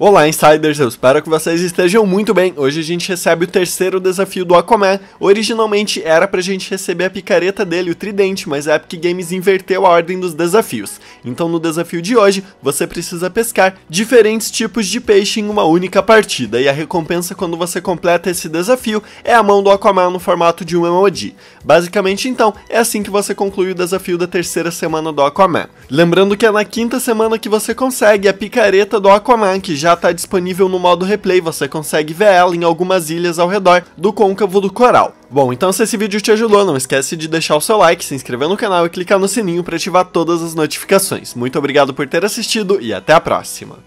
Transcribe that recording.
Olá, insiders, eu espero que vocês estejam muito bem. Hoje a gente recebe o terceiro desafio do Aquaman. Originalmente era pra gente receber a picareta dele, o tridente, mas a Epic Games inverteu a ordem dos desafios. Então no desafio de hoje, você precisa pescar diferentes tipos de peixe em uma única partida, e a recompensa quando você completa esse desafio é a mão do Aquaman no formato de um emoji. Basicamente então, é assim que você conclui o desafio da terceira semana do Aquaman. Lembrando que é na quinta semana que você consegue a picareta do Aquaman, que já já está disponível no modo replay, você consegue ver ela em algumas ilhas ao redor do côncavo do coral. Bom, então se esse vídeo te ajudou, não esquece de deixar o seu like, se inscrever no canal e clicar no sininho para ativar todas as notificações. Muito obrigado por ter assistido e até a próxima!